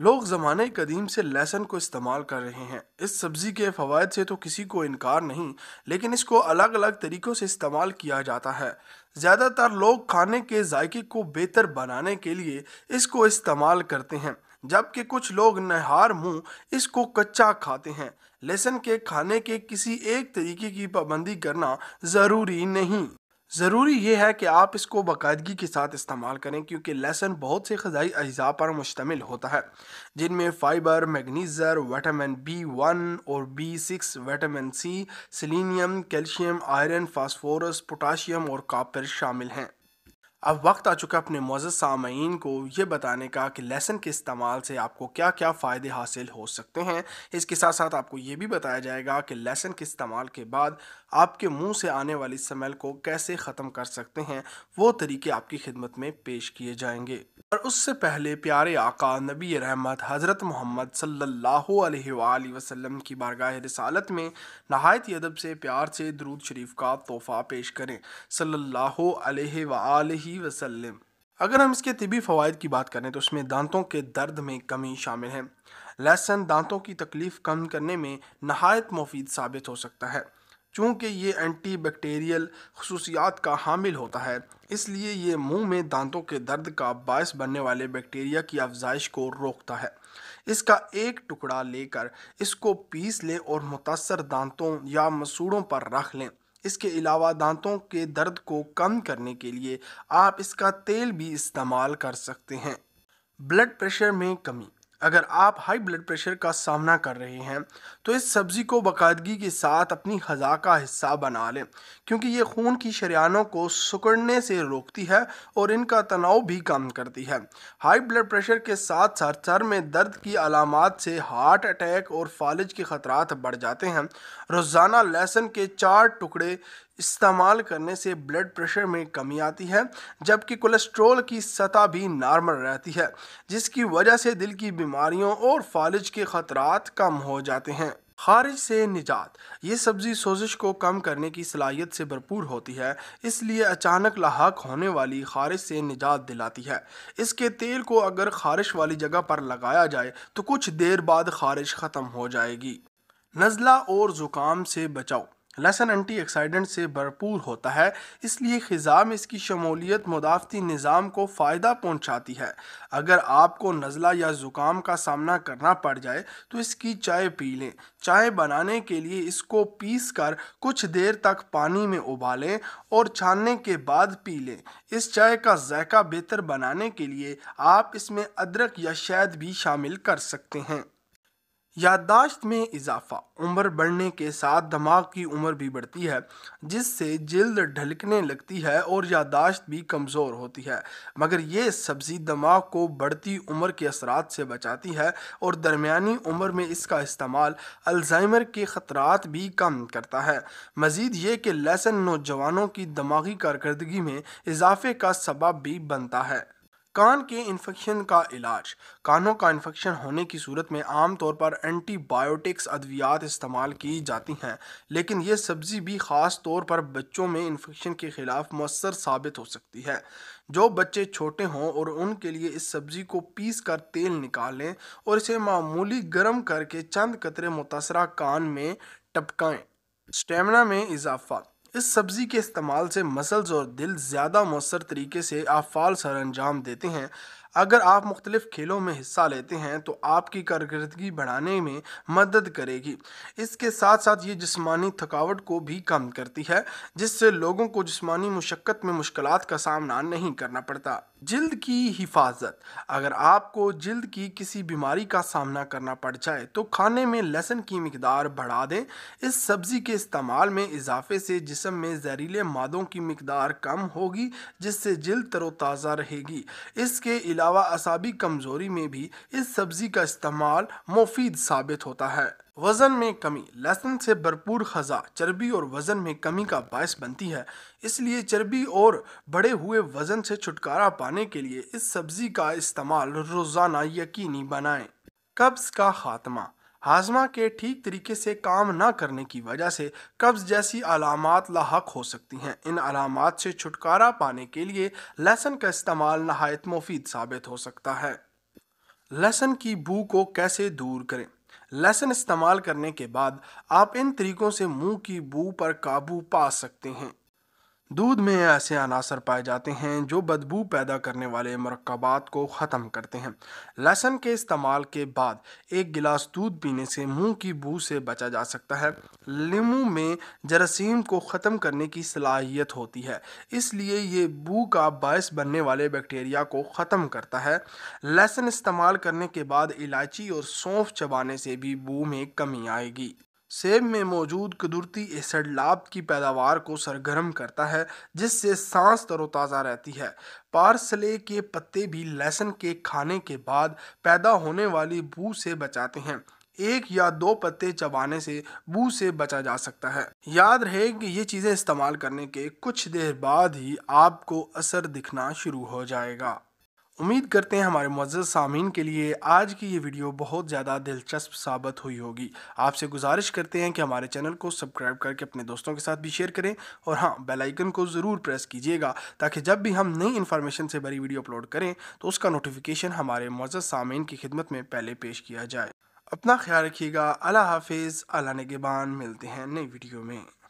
लोग ज़माने कदीम से लहसन को इस्तेमाल कर रहे हैं इस सब्ज़ी के फ़वाद से तो किसी को इनकार नहीं लेकिन इसको अलग अलग तरीक़ों से इस्तेमाल किया जाता है ज़्यादातर लोग खाने के जायके को बेहतर बनाने के लिए इसको इस्तेमाल करते हैं जबकि कुछ लोग नहार मुंह इसको कच्चा खाते हैं लहसन के खाने के किसी एक तरीके की पाबंदी करना ज़रूरी नहीं ज़रूरी ये है कि आप इसको बाकायदगी के साथ इस्तेमाल करें क्योंकि लहसन बहुत से ग़ाई अज़ा पर मुश्तमिल होता है जिनमें fibre manganese vitamin B one और B six vitamin C selenium calcium iron phosphorus potassium और कापर शामिल हैं अब वक्त आ चुका अपने मौजूद सामीन को ये बताने का कि लेसन के इस्तेमाल से आपको क्या क्या फ़ायदे हासिल हो सकते हैं इसके साथ साथ आपको ये भी बताया जाएगा कि लेसन के इस्तेमाल के बाद आपके मुंह से आने वाली स्मेल को कैसे ख़त्म कर सकते हैं वो तरीके आपकी खिदमत में पेश किए जाएंगे और उससे पहले प्यारे आका नबी रहमत हज़रत मोहम्मद सल्ला वसलम की बारगाह रसालत में नहायत अदब से प्यार से दरूद शरीफ का तोहफ़ा पेश करें सल्ला वसल्लम अगर हम इसके तबी फ़वाद की बात करें तो उसमें दांतों के दर्द में कमी शामिल है लहसन दांतों की तकलीफ़ कम करने में नहायत मुफीद साबित हो सकता है चूँकि ये एंटी बैक्टीरियल खसूसियात का हामिल होता है इसलिए ये मुंह में दांतों के दर्द का बायस बनने वाले बैक्टीरिया की अफजाइश को रोकता है इसका एक टुकड़ा लेकर इसको पीस लें और मुतासर दांतों या मसूड़ों पर रख लें इसके अलावा दांतों के दर्द को कम करने के लिए आप इसका तेल भी इस्तेमाल कर सकते हैं ब्लड प्रेशर में कमी अगर आप हाई ब्लड प्रेशर का सामना कर रहे हैं तो इस सब्ज़ी को बाकायदगी के साथ अपनी ख़ज़ा का हिस्सा बना लें क्योंकि ये खून की शरियानों को सुकड़ने से रोकती है और इनका तनाव भी कम करती है हाई ब्लड प्रेशर के साथ साथ सर में दर्द की अलामत से हार्ट अटैक और फालिज के ख़तरा बढ़ जाते हैं रोज़ाना लहसुन के चार टुकड़े इस्तेमाल करने से ब्लड प्रेशर में कमी आती है जबकि कोलेस्ट्रॉल की सतह भी नॉर्मल रहती है जिसकी वजह से दिल की बीमारियों और फालिज के ख़तरात कम हो जाते हैं खारिज से निजात ये सब्ज़ी सोजिश को कम करने की सलाहियत से भरपूर होती है इसलिए अचानक लाक होने वाली खारिज से निजात दिलाती है इसके तेल को अगर खारिश वाली जगह पर लगाया जाए तो कुछ देर बाद खारिश ख़त्म हो जाएगी नज़ला और ज़ुकाम से बचाओ लहसन एंटी ऑक्सीडेंट से भरपूर होता है इसलिए ख़ज़ा में इसकी शमूलियत मुदाफ़ती निज़ाम को फ़ायदा पहुँचाती है अगर आपको नज़ला या ज़ुकाम का सामना करना पड़ जाए तो इसकी चाय पी लें चाय बनाने के लिए इसको पीस कर कुछ देर तक पानी में उबालें और छानने के बाद पी लें इस चाय का जायका बेहतर बनाने के लिए आप इसमें अदरक या शहद भी शामिल कर सकते हैं याददाश्त में इजाफा उम्र बढ़ने के साथ दिमाग की उम्र भी बढ़ती है जिससे जल्द ढलकने लगती है और याददाश्त भी कमज़ोर होती है मगर ये सब्ज़ी दिमाग को बढ़ती उम्र के असरात से बचाती है और दरमियानी उम्र में इसका इस्तेमाल अल्जाइमर के ख़तरात भी कम करता है मज़ीद ये कि लहसन नौजवानों की दिमागी कारकर्दगी में इजाफे का सबब भी बनता है कान के इन्फेक्शन का इलाज कानों का इन्फेक्शन होने की सूरत में आमतौर पर एंटीबायोटिक्स अद्वियात इस्तेमाल की जाती हैं लेकिन ये सब्ज़ी भी ख़ास तौर पर बच्चों में इन्फेक्शन के ख़िलाफ़ मौसर साबित हो सकती है जो बच्चे छोटे हों और उनके लिए इस सब्ज़ी को पीस कर तेल निकालें और इसे मामूली गर्म करके चंद कतरे मुतासरा कान में टपकाएँ स्टेमिना में इजाफा इस सब्ज़ी के इस्तेमाल से मसल्स और दिल ज़्यादा मौसर तरीके से आफाल अंजाम देते हैं अगर आप मुख्तलिफ़ खेलों में हिस्सा लेते हैं तो आपकी कारकर्दगी बढ़ाने में मदद करेगी इसके साथ साथ ये जिस्मानी थकावट को भी कम करती है जिससे लोगों को जिस्मानी मुशक्क़त में मुश्किल का सामना नहीं करना पड़ता जल्द की हिफाजत अगर आपको जल्द की किसी बीमारी का सामना करना पड़ जाए तो खाने में लहसुन की मकदार बढ़ा दें इस सब्ज़ी के इस्तेमाल में इजाफे से जिसम में जहरीले मादों की मकदार कम होगी जिससे जल्द तरोताज़ा रहेगी इसके अलावा अलावा असाबी कमजोरी में भी इस सब्जी का इस्तेमाल मुफीद साबित होता है वज़न में कमी लहसुन से भरपूर खजा चर्बी और वज़न में कमी का बायस बनती है इसलिए चर्बी और बढ़े हुए वज़न से छुटकारा पाने के लिए इस सब्ज़ी का इस्तेमाल रोज़ाना यकीनी बनाएं कब्ज़ का खात्मा हाजमा के ठीक तरीके से काम न करने की वजह से कब्ज़ जैसी अलामत लाक हो सकती हैं इन अलामत से छुटकारा पाने के लिए लहसन का इस्तेमाल नहायत मुफीद साबित हो सकता है लहसन की बू को कैसे दूर करें लहसन इस्तेमाल करने के बाद आप इन तरीक़ों से मुंह की बू पर काबू पा सकते हैं दूध में ऐसे अनासर पाए जाते हैं जो बदबू पैदा करने वाले मरकबात को ख़त्म करते हैं लहसुन के इस्तेमाल के बाद एक गिलास दूध पीने से मुंह की बू से बचा जा सकता है लीमू में जरासीम को ख़त्म करने की सलाहियत होती है इसलिए ये बू का बायस बनने वाले बैक्टीरिया को ख़त्म करता है लहसुन इस्तेमाल करने के बाद इलायची और सौंफ चबाने से भी बू में कमी आएगी सेब में मौजूद कुदरती एसिड लाभ की पैदावार को सरगर्म करता है जिससे सांस तरोताज़ा रहती है पार्सले के पत्ते भी लहसुन के खाने के बाद पैदा होने वाली बू से बचाते हैं एक या दो पत्ते चबाने से बू से बचा जा सकता है याद रहे कि ये चीज़ें इस्तेमाल करने के कुछ देर बाद ही आपको असर दिखना शुरू हो जाएगा उम्मीद करते हैं हमारे मज्ज़ सामीन के लिए आज की ये वीडियो बहुत ज़्यादा दिलचस्प साबित हुई होगी आपसे गुजारिश करते हैं कि हमारे चैनल को सब्सक्राइब करके अपने दोस्तों के साथ भी शेयर करें और हाँ बेल आइकन को ज़रूर प्रेस कीजिएगा ताकि जब भी हम नई इन्फॉर्मेशन से भरी वीडियो अपलोड करें तो उसका नोटिफिकेशन हमारे मज़द सामीन की खिदमत में पहले पेश किया जाए अपना ख्याल रखिएगा अला हाफिज़ अला नगेबान मिलते हैं नई वीडियो में